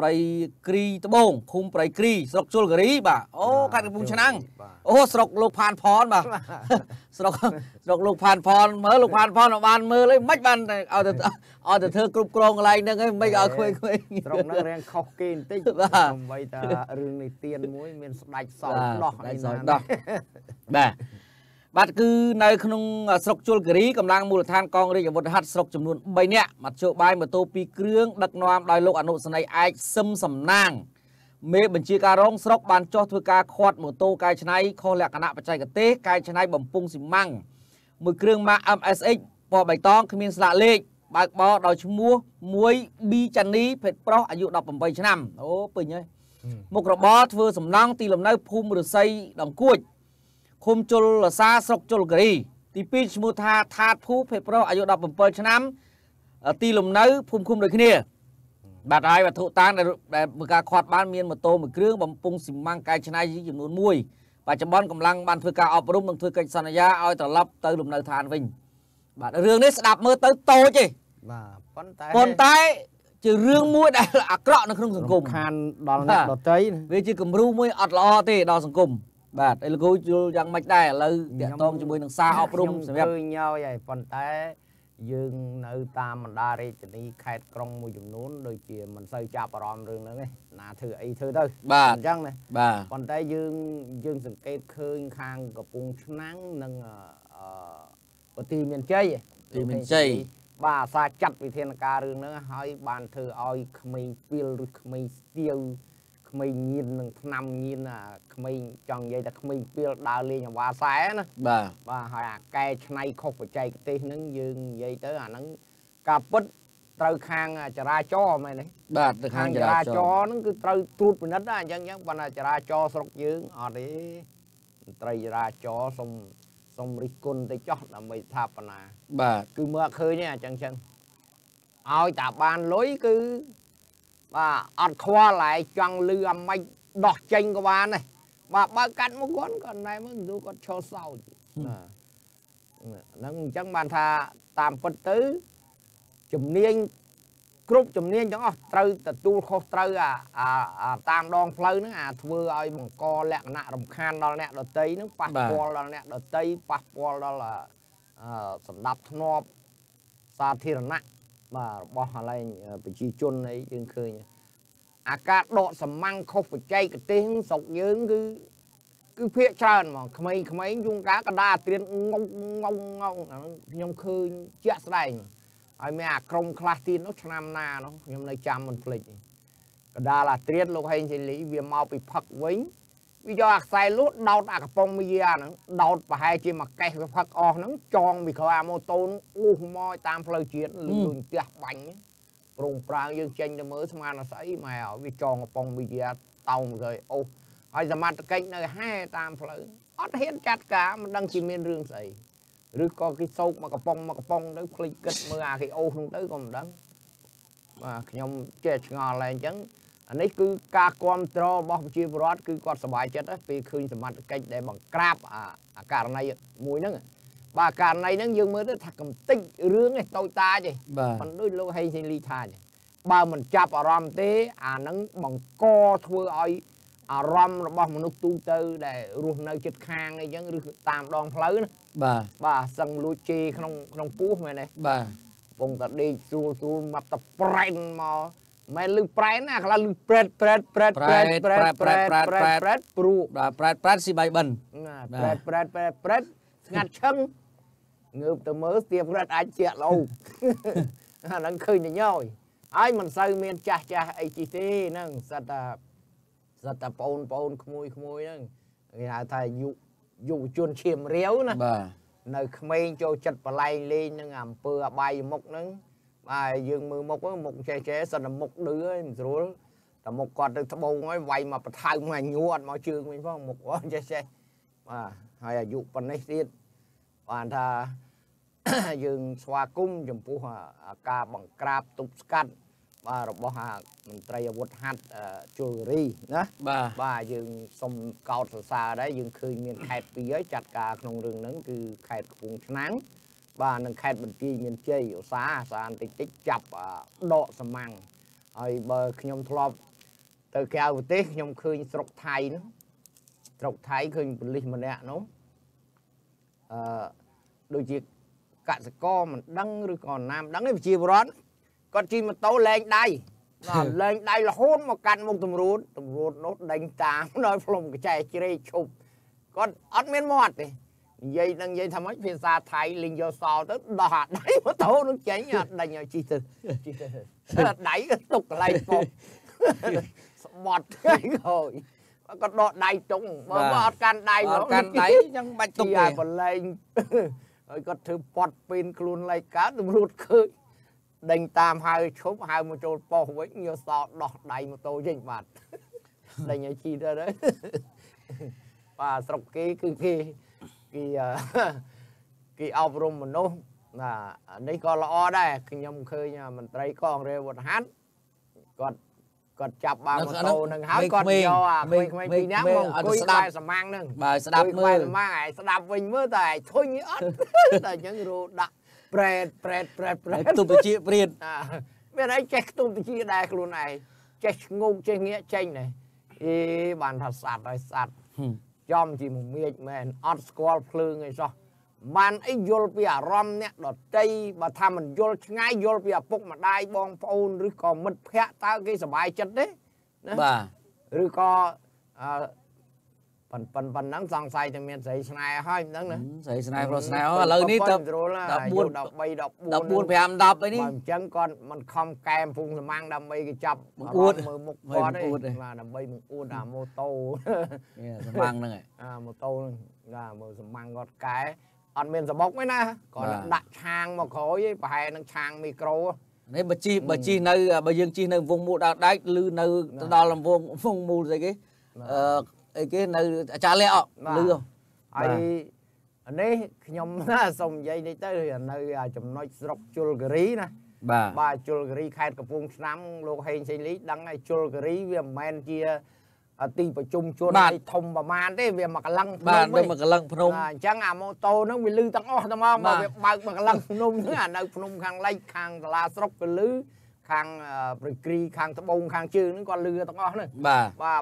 ព្រៃគ្រីត្បូងឃុំព្រៃគ្រី ស្រុកជលការីបាទអូកាត់កំពង់ឆ្នាំងអូស្រុកលោកផានផនបាទស្រុកស្រុកលោកផានផនមើលលោកផានផនបានមើលអីមិនបានឲ្យទៅឲ្យទៅធ្វើគ្រប់គ្រងកន្លែងហ្នឹងឯងមិនឲ្យខ្វែងខ្វែងស្រុកហ្នឹងរៀងខុសគេបន្តិចដើម្បីតារឿងនេះទៀនមួយមានស្ដាច់សោដោះអីណាបាទបាទគឺនៅក្នុងស្រុកជលគិរីកម្លាំងមូលដ្ឋានកងរាជអាវុធហត្ថស្រុកចំនួន3នាក់មធ្យោបាយម៉ូតូ2គ្រឿងដឹកនាំដោយលោកអនុសេនីយ៍ឯកសឹមសំណាងមេបញ្ជាការរងស្រុកបានចោះធ្វើការខាត់ម៉ូតូកែច្នៃខុសលក្ខណៈបច្ចេកទេសកែច្នៃបំពង់ស៊ីម៉ាំងមួយគ្រឿងម៉ាក MSX ពណ៌បៃតងគ្មានស្លាកលេខបើកបោដោយឈ្មោះ1 B ចានីភេទប្រុសអាយុ18ឆ្នាំអូពេញហើយមុខរបរធ្វើសំណង់ទីលំនៅភូមិរស័យដង្គួចឃុំជលសាស្រុកជលកេរីទី2ឈ្មោះថាថាតភូភេប្រុសអាយុ17ឆ្នាំ ទីលំនៅភូមិឃុំដូចគ្នា បាទហើយវត្ថុតានដែលមើលការខាត់បានមានម៉ូតូមួយគ្រឿងបំពុងស៊ីម៉ាំងកែច្នៃចំនួន1បច្ចុប្បន្នកម្លាំងបានធ្វើការអប់រំនិងធ្វើកិច្ចសន្យាឲ្យត្រឡប់ទៅលំនៅឋានវិញ បាទរឿងនេះស្ដាប់មើលទៅតូចទេបាទប៉ុន្តែប៉ុន្តែជារឿងមួយ ដែលអាក្រក់នៅក្នុងសង្គមខានដល់អ្នកដតីវាជាគំរូមួយអត់ល្អទេដល់សង្គមបាទអីលោកគ្រូយល់យ៉ាងម៉េចដែរឥឡូវតាក់ទងជាមួយនឹងសារអប់រំសម្រាប់ឃើញហើយហើយប៉ុន្តែយើងនៅ តាមបណ្ដារាជធានីខេត្តក្រុងមួយចំនួនដូចជាមិនសូវចាប់អារម្មណ៍រឿងហ្នឹងទេណា ធ្វើអីធ្វើទៅបាទអញ្ចឹងណាបាទប៉ុន្តែយើងយើងសង្កេតឃើញខាងកំពង់ឆ្នាំងនិងប្រទីមានជ័យទីមានជ័យបាទអាសាចាត់វិធានការរឿងហ្នឹងហើយបានធ្វើឲ្យក្មេងពីលឬក្មេងស្ទាវក្មេងញៀននឹងឆ្នាំញៀនអាក្មេងចង់និយាយថាក្មេងពីលដើរលេងអាវ៉ាសែណាបាទបាទហើយអាកែឆ្នៃ ខុសបច្ចេកទេសហ្នឹងយើងនិយាយទៅអាហ្នឹងការពុតត្រូវខាងចរាចរមែនទេបាទទៅខាងចរាចរហ្នឹងគឺត្រូវត្រួតពិនិត្យណាអញ្ចឹងអញ្ចឹងប៉ុន្តែចរាចរស្រុកយើង អត់ទេមន្ត្រីចរាចរសុំសុំរិះគន់ទៅចោះដើម្បីស្ថាបនាបាទគឺមើលឃើញទេអញ្ចឹងអញ្ចឹងឲ្យតាបានលុយគឺបាទអត់ខ្វល់ហើយចង់លឺអាម៉េចដោះចេញក៏បានដែរបាទបើកាត់មកគាត់ក៏ណែមើលយូរគាត់ឈរសោចបាទហ្នឹងអញ្ចឹងបានថាតាមពិតទៅ ជំនាញគ្រប់ជំនាញទាំងអស់ត្រូវទទួលខុសត្រូវអាតាមដងផ្លូវហ្នឹងអាធ្វើឲ្យបង្កលក្ខណៈរំខានដល់អ្នកដតីហ្នឹងប៉ះពាល់ដល់អ្នកដតីប៉ះពាល់ដល់សម្ដាប់ធ្នាប់សាធារណៈបាទរបស់កន្លែងប្រជាជនអីយើងឃើញអាការដកសម្មាំងខុសបច្ចេកទេសស្រុកយើង គឺគឺភាកច្រើនហ្មងក្មេងក្មេងយងកាកដាត្រៀនងងងងងខ្ញុំឃើញជាក់ស្ដែងហើយមានអាក្រុមខ្លះទៀតនោះឆ្នាំណានោះខ្ញុំនៅចាំមិនភ្លេចកដាឡាត្រៀនលោកហេងសេលីវាមកពីផឹកវិញវាយកអាខ្សែលូតដោតអាកំប៉ុងមីយ៉ាហ្នឹងដោតប្រហែលជាមួយកេះផឹកអស់ហ្នឹងចងមីក្រូអាម៉ូតូហ្នឹងអ៊ូសមកតាមផ្លូវជាតិលឿនផ្ទះបាញ់ប្រងប្រាងយើងចេញទៅមើលស្មានអត់ស្អីម៉ែវាចងកំប៉ុងមីយ៉ាតោងគេអ៊ូសហើយសមត្ថកិច្ចនៅហែតាមផ្លូវអត់ហ៊ានចាត់ការមិនដឹងជាមានរឿងស្អីឬក៏គេសោកមកកំប៉ុងមកកំប៉ុងទៅភ្លេចគិតមើលអាគេអ៊ូសហ្នឹងទៅក៏មិនដឹងបាទខ្ញុំចេះឆ្ងល់ហើយអញ្ចឹងអានេះគឺការគ្រប់គ្រងរបស់ប្រជាពលរដ្ឋគឺគាត់សប្បាយចិត្តពេលឃើញសមត្ថកិច្ចដែលបង្ក្រាបអាករណីមួយហ្នឹង បាទករណីហ្នឹងយើងមើលទៅថាកំតិចរឿងនេះតូចតាចទេមិនដូចលោកហេងសេលីថាទេបើមិនចាប់អារម្មណ៍ទេ អាហ្នឹងបង្កធ្វើឲ្យអារម្មណ៍របស់មនុស្សទូទៅ ដែលរស់នៅជិតខាងអីចឹងឬតាមដងផ្លូវណាបាទបាទសឹងលួចជេរក្នុងក្នុងពោះមែនទេបាទពងតាដេកស្រួលស្រួលមកតប្រែងមកមែនលឺប្រែណាខ្លះលឺប្រែតប្រែតប្រែតប្រែតប្រែតប្រែតប្រែតប្រែតព្រូបាទប្រែតប្រែតស៊ីបៃបិនណាប្រែតប្រែតប្រែតប្រែតស្ងាត់ឈឹងងើបទៅមើលស្ទាបរត់អាចជាលោអាហ្នឹងឃើញញយហើយមិនសូវមានចាស់ចាស់អីជីទេហ្នឹងសិតតាសិតតាបងបងក្មួយក្មួយហ្នឹងគេហៅថាយុយុវជនឈាមរាវណាបាទនៅក្មេងចូលចិត្តបលែងលេងនឹងអំពើអបាយមុខហ្នឹងហើយយើងមើលមុខមុខចេះចេះសិនតែមុខឌឺហើយមិនស្រួលតែមុខគាត់ទៅត្បូងហើយវាយមកបន្ថៅមកញួរអត់មកជើងវិញផងមុខគាត់ចេះចេះបាទហើយអាយុប៉ុណ្ណេះទៀតបានថាយើងស្វាគមន៍ចំពោះការបង្ក្រាបទប់ស្កាត់បាទរបស់អាមន្ត្រីអាវុធហត្ថជលរីណាបាទបាទយើងសុំកោតសរសើរដែរយើងឃើញមានខេត្តពីរហើយចាត់ការក្នុងរឿងហ្នឹងគឺខេត្តកំពង់ឆ្នាំងបាទនឹងខេត្តបន្ទាយមានជ័យឧស្សាហ៍សានតិចតិចចាប់ដកសមាំងហើយបើខ្ញុំធ្លាប់ ទៅ ក្រៅប្រទេសខ្ញុំឃើញស្រុកថៃនោះស្រុកថៃឃើញប៉ូលីសម្នាក់នោះអឺដូចជាកសិករមិនដឹងឬក៏ណាមដឹងទេប្រជាពលរដ្ឋគាត់ជិះម៉ូតូលែងដៃដល់លែងដៃរហូតមកកាន់មុខតម្រួតតម្រួតនោះដេញតាមដោយផ្លុំកចែជ្រេកឈប់គាត់អត់មានមាត់ទេនិយាយនឹងនិយាយថាម៉េចភាសាថៃលេងយកសល់ទៅដោះអាដៃម៉ូតូនឹងចេញអាដេញឲ្យជីទៅជីទៅអាដៃក៏ຕົកកន្លែងពកស្បត់ថ្ងៃក្រោយក៏ដកដៃតុងបើមកអត់កាន់ដៃមកកាន់ដៃចឹងបាច់ទុកទេបលែងហើយគាត់ធ្វើប៉ត់ពេនខ្លួនឡៃកើតរត់ឃើញដេញតាមហៅឈប់ហៅមកចូលប៉ុស្តិ៍វិញយកសោដោះដៃម៉ូតូវិញបាទដេញឲ្យជីទៅហើយបាទស្រុកគេគឺគេគេគេអប់រំមនុស្សណានេះក៏ល្អដែរខ្ញុំឃើញមន្ត្រីកងរាជវុធហាត់គាត់គាត់ចាប់បានម៉ូតូនឹងហើយគាត់យកអាក្មេងៗពីរនាក់មកអង្គុយស្ដាប់សមាំងនឹងបើស្ដាប់មើលសមាំងឯងស្ដាប់វិញមើលតើឯងធុញអត់តែអញ្ចឹងរោដាក់ប្រែតប្រែតប្រែតប្រែតទុបជាព្រៀតមានអីចេះខ្ទុំទៅជាដែរខ្លួនឯងចេះងោកចេះងាកចេញនេះអេបានថាសัตว์ហើយសัตว์ចំជាមមាញមែនអត់ស្គាល់ភ្លើងអីសោះបានអីយល់ពីអារម្មណ៍អ្នកដតីបើថាមិនយល់ឆ្ងាយយល់ពីឪពុកម្ដាយបងប្អូនឬក៏មិត្តភ័ក្ដិតើគេសប្បាយចិត្តទេណាបាទឬក៏ប៉ុនប៉ុនប៉ុណ្ណឹងសង្ស័យតែមានស្រីស្នេហ៍ហើយមិនដឹងណាស្រីស្នេហ៍ប្រុសស្នេហ៍ឥឡូវនេះទៅ14 13 14 15 10អីនេះអញ្ចឹងគាត់មិនខំកែមពុងលម៉ាំងដើម្បីគេចាប់បង្អួតមើលមុខគាត់ទេបាទដើម្បីបង្អួតអាម៉ូតូសម្បាំងហ្នឹងអាម៉ូតូហ្នឹងណាមើលសម្បាំងគាត់កែអត់មានសបុកទេណាគាត់ដាក់ឆាងមកក្រោយឯងប្រហែលនឹងឆាងមីក្រូនេះបើជីបើជីនៅបើយើងជីនៅវងមូលដល់ដែកឬនៅដល់លំវងវងមូលស្អីគេអឺអីគេនៅអាចារ្យលះអឺហើយនេះខ្ញុំសូមនិយាយនេះទៅនៅចំណុចស្រុកជលគិរីណាបាទបាទជលគិរីខេត្តកំពង់ឆ្នាំងលោកហេងសេងលីដឹងហើយជលគិរីវាមិនមែនជា ទីប្រជុំជនឯធំប្រមាណទេវាមកកលឹងភ្នំបាទវាមកកលឹងភ្នំអញ្ចឹងអាម៉ូតូហ្នឹងវាលឺទាំងអស់ទាំងហ្មងវាបើកមកកលឹងភ្នំហ្នឹងអានៅភ្នំខាងលិចខាងសាលាស្រុកវាលឺខាងប្រក្រីខាងត្បូងខាងជើងហ្នឹងគាត់លឺទាំងអស់ហ្នឹងបាទបា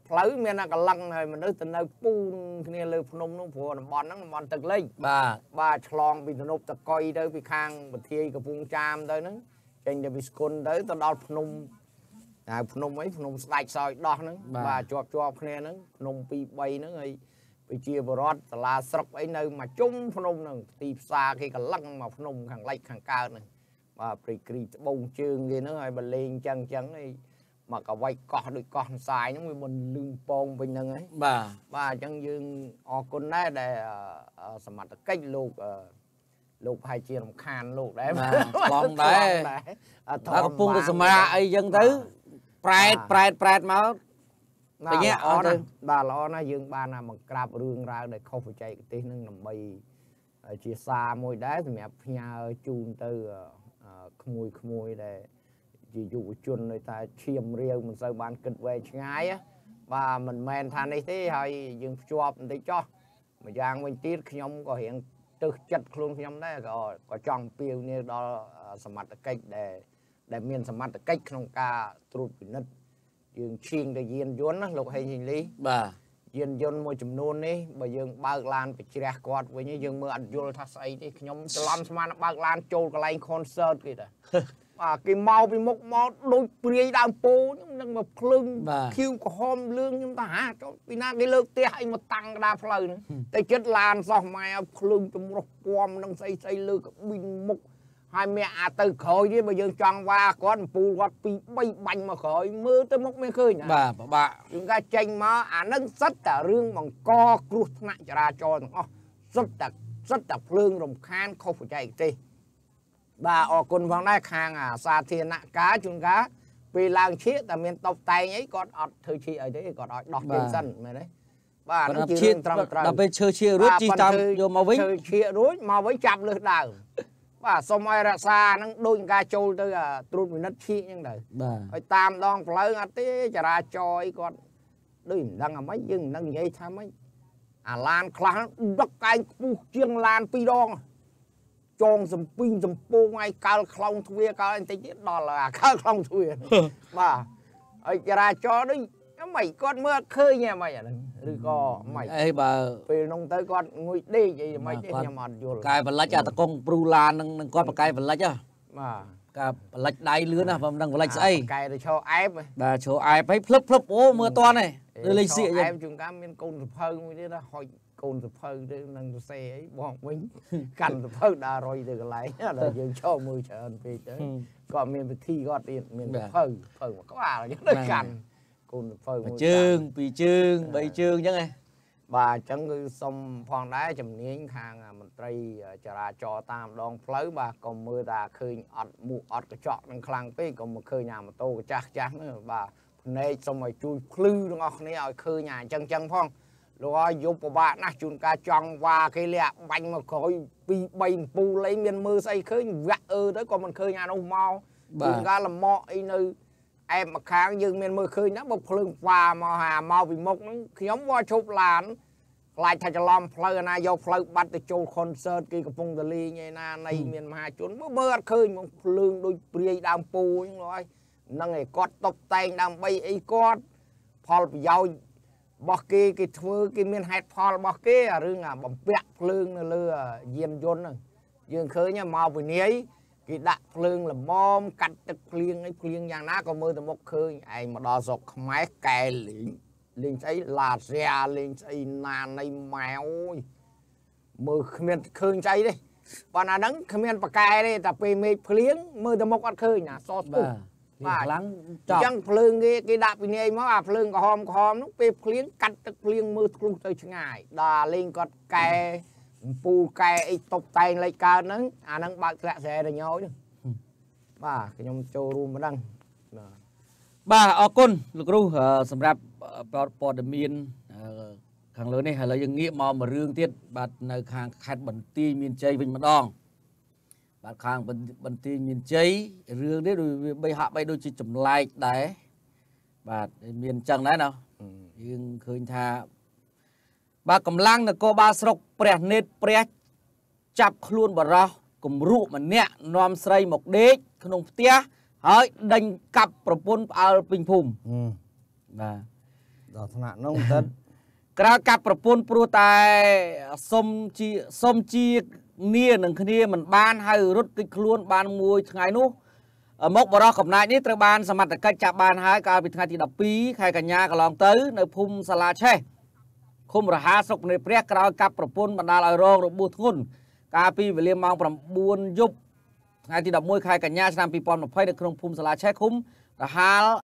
ទផ្លូវមានអាកលឹងហើយមនុស្សទៅនៅពូនគ្នាលើភ្នំនោះព្រោះតំបន់ហ្នឹងតំបន់ទឹកលិចបាទបាទឆ្លងពីធនប់តកុយទៅពីខាងពធាយកំពង់ចាមទៅហ្នឹងចេញទៅពីស្គុនទៅទៅដល់ភ្នំហៅភ្នំអីភ្នំស្ដាច់សោយដោះហ្នឹងបាទជាប់ជាប់គ្នាហ្នឹងភ្នំ2 3ហ្នឹងហើយជាបរដ្ឋសាលាស្រុកអីនៅមកជុំភ្នំហ្នឹងទីផ្សារគេកលឹងមកភ្នំខាងលិចខាងកើតហ្នឹងបាទព្រៃគ្រីត្បូងជើងគេហ្នឹងហើយបលេងចឹងចឹងអីមកកវៃកោះដូចកោះផ្សាយហ្នឹងវាមិនលឹងពងវិញហ្នឹងហើយបាទបាទអញ្ចឹងយើងអរគុណដែរដែលសមត្ថកិច្ចលោកលោកប្រហែលជារំខានលោកដែរបាទបងដែរថាកំពុងតែសម្រាអីអញ្ចឹងទៅប្រែតប្រែតប្រែតមកបញ្ញាអត់ទៅបាទល្អណាស់យើង បានបង្ក្រាបរឿងរ៉ាវដែលខុសបច្ចេកទេសនឹងដើម្បីជាសារមួយដែរសម្រាប់ផ្ញើជូនទៅក្មួយក្មួយដែលជាយុវជននៅតែឈាមរាវមិនសូវបានគិតវែងឆ្ងាយ បាទមិនមែនថានេះទេហើយយើងភ្ជាប់បន្តិចចោះម្យ៉ាងវិញទៀតខ្ញុំក៏រៀងទើសចិត្តខ្លួនខ្ញុំដែរក៏ក៏ចង់ពៀវនេះដល់សមត្ថកិច្ចដែលដែលមានសមត្ថកិច្ចក្នុងការត្រួតពិនិត្យយើងឈៀងទៅយានយន្តណាលោកហេងហ៊ីងលីបាទយានយន្តមួយចំនួននេះបើយើង បើកឡានបជ្រះគាត់វិញយើងមើលអត់យល់ថាស្អីទេខ្ញុំច្រឡំស្មានបើកឡានចូលកន្លែង concert គេតាបាទគេមកពីមុខមកដូចព្រាយដើមពោខ្ញុំនឹងមកភ្លឹងខៀវក្រហមលឿងខ្ញុំថាហាចូលពីណាគេលើកផ្ទះឲ្យមកតាំងកដាផ្លូវហ្នឹងតែចិត្តឡានសោះម៉ែឲ្យភ្លឹងជំរោះពំនឹងស្អីស្អីលើកប៊ីងមុខហើយមានអាទៅក្រោយទៀតបើយើងចង់វ៉ាគាត់អំពូលគាត់ពី3បាញ់មកក្រោយមើលទៅមុខមានឃើញបាទបបាក់យើងកាចេញមកអានឹងសិតតែរឿងបង្កគ្រោះថ្នាក់ចរាចរណ៍ទាំងអស់សិតតែសិតតែភ្លើង រំខានខុសបច្ចេកទេសបាទអរគុណផងដែរខាងសាធារណការជួនកាលពេលឡើងឈៀកតែមានតុបតែងអីគាត់អត់ធ្វើឈៀកអីទេគាត់ឲ្យដោះទៀតសិនមែនទេបាទនឹងឈៀកត្រង់ត្រង់ដល់ពេលឈើឈៀករួចជីតាមយកមកវិញឈើឈៀករួចមកវិញចាប់លើសដើមបាទសូមឲ្យរក្សានឹងដូចការចូលទៅត្រួតពិនិត្យឈៀកអញ្ចឹងទៅហើយតាមដងផ្លូវអត់ទេចរាចរអីគាត់ដូចមិនដឹងអាម៉េចយើងមិនដឹងនិយាយថាម៉េចអាឡានខ្លះដឹកកែងខ្ពស់ជាងឡានពីរដងចងសំពីងសំពងឯកើលខ្លងទ្វារកើលបន្តិចទៀតដល់អាកើលខ្លងទ្វារបាទហើយចរាចរដូចមិនគាត់មើលឃើញហ្មងអាហ្នឹងឬក៏មិនអីបើពេលនោះទៅគាត់ងួយដេកអីមិនទេខ្ញុំអត់យល់កែបលិចអាតកងព្រូឡាននឹងគាត់បកែបលិចហ៎បាទកាបលិចដៃលឿនណាបើមិនដឹងបលិចស្អីកែទៅឈរអែបបាទឈរអែបហើយភ្លឹបភ្លឹបអូមើលអត់ទេលើលេខសៀកអែបជួនកាលមានកូនសភៅមួយទៀតណាហុយកូនសភៅទៅនឹងសរសេរអីបងវិញកាន់សភៅដាក់រុយទៅកន្លែងដល់យើងឈរមើលច្រើនពេកទៅគាត់មានវិធីគាត់ទៀតមានសភៅភៅមកក្បាលយើងទៅកាន់កូនសភៅមួយជើងពីរជើងបីជើងអញ្ចឹងឯងបាទអញ្ចឹងគឺសុំផងដែរជំនាញខាងមន្ត្រីចរាចរណ៍តាមដងផ្លូវបាទក៏មើលថាឃើញអត់មូអត់កញ្ចក់នឹងខ្លាំងពេកក៏មកឃើញអាម៉ូតូកញ្ចាស់កញ្ចាស់ហ្នឹងបាទភ្នែកសុំឲ្យជួយភ្លឺទាំងអស់គ្នាឲ្យឃើញអាអញ្ចឹងអញ្ចឹងផងលោកឲ្យយប់ពិបាកណាស់ជួនកាលចង់វ៉ាគេលាក់បាញ់មកក្រោយ2 3អំពូលេងមានមើលស្អីឃើញវាក់អឺទៅក៏មិនឃើញអានោះមកជួនកាលលមកអីនៅអែបមកខាងយើងមានមើលឃើញណាបើភ្លើងវ៉ាមកហាមកពីមុខហ្នឹងខ្ញុំវ៉ាឈប់ឡានខ្លាចថាច្រឡំផ្លូវណាយកផ្លូវបាត់ទៅចូល concert គេកំពុងតលេងឯណានៃមានមហាជនមើលមើលអត់ឃើញមកភ្លើងដូចព្រាយដើមពូហ្នឹងហើយនឹងឯគាត់តបតែងដើម្បីអីគាត់ផលប្រយោជន៍របស់គេគេធ្វើគេមានហេតុផលរបស់គេអារឿងអាបំពាក់ភ្លើងនៅលើយានយន្តហ្នឹងយើងឃើញមកវិន័យគេដាក់ភ្លើងល្មមកាត់ទឹកភ្លៀងអីភ្លៀងយ៉ាងណាក៏មើលទៅមុខឃើញឯងមកដល់ស្រុកខ្មែរកែលេងលេងស្អីឡាស្រាលេងស្អីណានៃម៉ែអូយមើលគ្មានឃើញស្អីទេបើណាហ្នឹងគ្មានប៉កែទេតែពេលមេឃភ្លៀងមើលទៅមុខអត់ឃើញណាសោះស្ពុះបាទខ្លាំងចប់អញ្ចឹងភ្លើងគេគេដាក់ពីនាយមកអាភ្លើងក្រហមក្រហមនោះពេលភ្លៀងកាត់ទឹកភ្លៀងមើលធ្លុះទៅឆ្ងាយ ដល់លេងគាត់កែអំពូលកែអីតុបតែងលេខកើតហ្នឹងអាហ្នឹងបើកក្រាក់ស្រែរញោចបាទខ្ញុំចូលរួមម្ដងបាទបាទអរគុណលោកគ្រូសម្រាប់ព័ត៌មានខាងលើនេះឥឡូវយើងងាកមកមួយរឿងទៀតបាទនៅ ខាងខេត្តបន្ទាយមានជ័យវិញម្ដងបាទខាងបន្ទាយមានជ័យរឿងនេះដូចវាបីហាក់បីដូចជាចម្លែកដែរបាទមានចឹងដែរណាយើងឃើញថា បាទកម្លាំងនគរបាលស្រុកព្រះនេតព្រះចាប់ខ្លួនបរោះគំរូម្នាក់នាំស្រីមកដេក ក្នុងផ្ទះហើយដេញកាប់ប្រពន្ធផ្អើលពេញភូមិបាទដល់ថ្នាក់នោះទៅក្រៅកាប់ប្រពន្ធព្រោះតែសុំជាសុំជាគ្នានឹងគ្នាមិនបានហៅរត់គេចខ្លួន បានមួយ ថ្ងៃនោះមកបរោះកំណាចនេះត្រូវបានសមត្ថកិច្ចចាប់បានហើយកាលពីថ្ងៃទី12ខែកញ្ញាកន្លងទៅនៅភូមិសាឡាឆេះឃុំរហាស្រុកនៃព្រះក្រោយកាប់ប្រពន្ធបណ្ដាលឲ្យរងរបួសធ្ងន់កាលពីវេលាម៉ោង9យប់ថ្ងៃទី11ខែកញ្ញាឆ្នាំ2020នៅក្នុងភូមិសាឡាឆេះឃុំរហាល